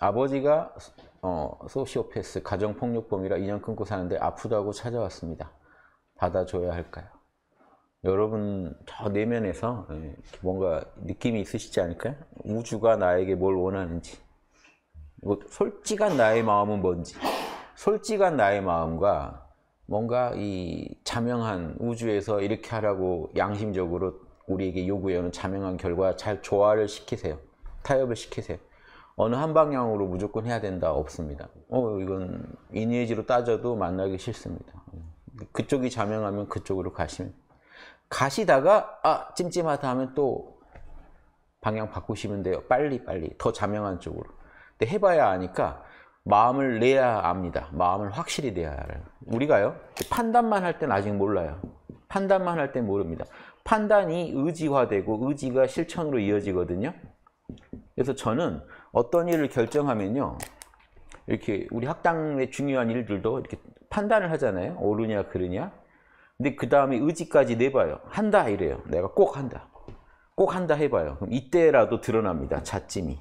아버지가 어, 소시오패스 가정폭력범이라 2년 끊고 사는데 아프다고 찾아왔습니다. 받아줘야 할까요? 여러분 저 내면에서 예, 뭔가 느낌이 있으시지 않을까요? 우주가 나에게 뭘 원하는지 뭐, 솔직한 나의 마음은 뭔지 솔직한 나의 마음과 뭔가 이 자명한 우주에서 이렇게 하라고 양심적으로 우리에게 요구해오는 자명한 결과 잘 조화를 시키세요. 타협을 시키세요. 어느 한 방향으로 무조건 해야 된다 없습니다. 어 이건 이니에지로 따져도 만나기 싫습니다. 그쪽이 자명하면 그쪽으로 가시면 가시다가 아 찜찜하다 하면 또 방향 바꾸시면 돼요. 빨리 빨리 더 자명한 쪽으로. 근데 해봐야 아니까 마음을 내야 합니다 마음을 확실히 내야 알아요. 우리가요 판단만 할 땐 아직 몰라요. 판단만 할 땐 모릅니다. 판단이 의지화되고 의지가 실천으로 이어지거든요. 그래서 저는 어떤 일을 결정하면요. 이렇게 우리 학당의 중요한 일들도 이렇게 판단을 하잖아요. 옳으냐, 그르냐. 근데 그 다음에 의지까지 내봐요. 한다, 이래요. 내가 꼭 한다. 꼭 한다 해봐요. 그럼 이때라도 드러납니다. 자찜이.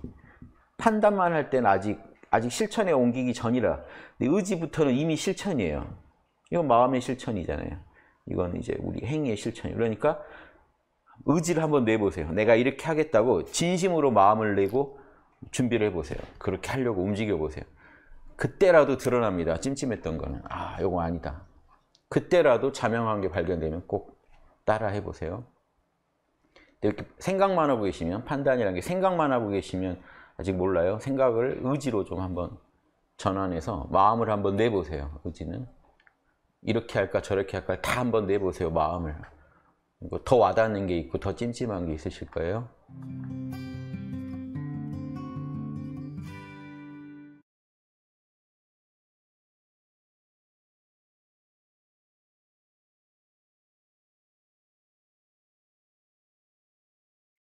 판단만 할 때는 아직, 아직 실천에 옮기기 전이라. 근데 의지부터는 이미 실천이에요. 이건 마음의 실천이잖아요. 이건 이제 우리 행위의 실천이. 그러니까 의지를 한번 내보세요. 내가 이렇게 하겠다고 진심으로 마음을 내고 준비를 해보세요. 그렇게 하려고 움직여보세요. 그때라도 드러납니다. 찜찜했던 거는. 아, 이거 아니다. 그때라도 자명한 게 발견되면 꼭 따라 해보세요. 이렇게 생각만 하고 계시면 판단이라는 게 생각만 하고 계시면 아직 몰라요. 생각을 의지로 좀 한번 전환해서 마음을 한번 내보세요. 의지는 이렇게 할까 저렇게 할까 다 한번 내보세요. 마음을 뭐 더 와닿는 게 있고 더 찜찜한 게 있으실 거예요.